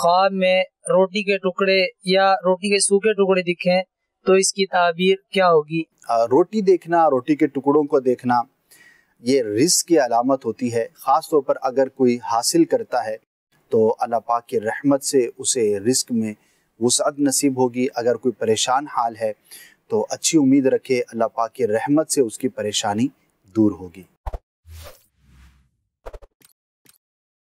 ख्वाब में रोटी के टुकड़े या रोटी के सूखे टुकड़े दिखे तो इसकी ताबीर क्या होगी रोटी देखना रोटी के टुकड़ों को देखना ये रिस्क की अलामत होती है ख़ास तौर पर अगर कोई हासिल करता है तो अल्लाह पाक की रहमत से उसे रिस्क में वसअत नसीब होगी अगर कोई परेशान हाल है तो अच्छी उम्मीद रखे अल्लाह पाक की रहमत से उसकी परेशानी दूर होगी